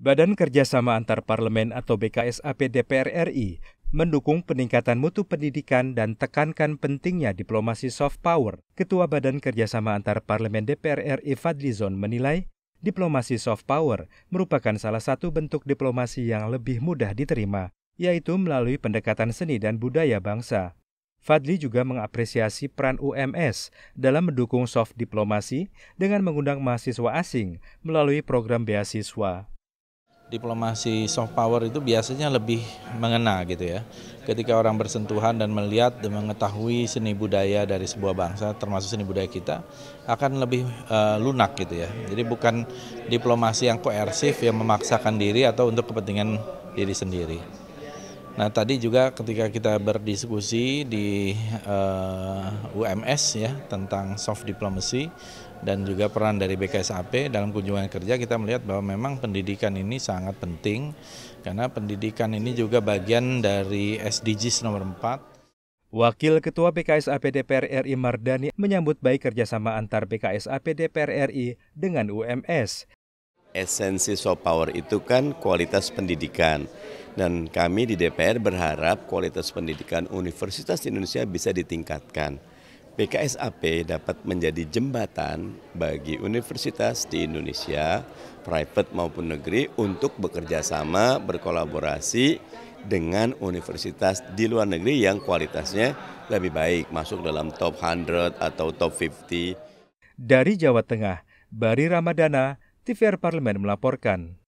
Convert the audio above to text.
Badan Kerjasama Antar Parlemen atau BKSAP DPR RI mendukung peningkatan mutu pendidikan dan tekankan pentingnya diplomasi soft power. Ketua Badan Kerjasama Antar Parlemen DPR RI Fadlizon menilai, diplomasi soft power merupakan salah satu bentuk diplomasi yang lebih mudah diterima, yaitu melalui pendekatan seni dan budaya bangsa. Fadli juga mengapresiasi peran UMS dalam mendukung soft diplomasi dengan mengundang mahasiswa asing melalui program beasiswa diplomasi soft power itu biasanya lebih mengena gitu ya. Ketika orang bersentuhan dan melihat dan mengetahui seni budaya dari sebuah bangsa termasuk seni budaya kita akan lebih uh, lunak gitu ya. Jadi bukan diplomasi yang koersif yang memaksakan diri atau untuk kepentingan diri sendiri. Nah tadi juga ketika kita berdiskusi di uh, eh, UMS ya tentang soft diplomacy dan juga peran dari BKSAP dalam kunjungan kerja kita melihat bahwa memang pendidikan ini sangat penting karena pendidikan ini juga bagian dari SDGs nomor 4. Wakil Ketua BKSAP DPR RI Mardani menyambut baik kerjasama antar BKSAP DPR RI dengan UMS Esensi soft power itu kan kualitas pendidikan. Dan kami di DPR berharap kualitas pendidikan Universitas Indonesia bisa ditingkatkan. PKSAP dapat menjadi jembatan bagi universitas di Indonesia, private maupun negeri, untuk bekerja sama, berkolaborasi dengan universitas di luar negeri yang kualitasnya lebih baik, masuk dalam top 100 atau top 50. Dari Jawa Tengah, Bari Ramadana, TVR parlemen melaporkan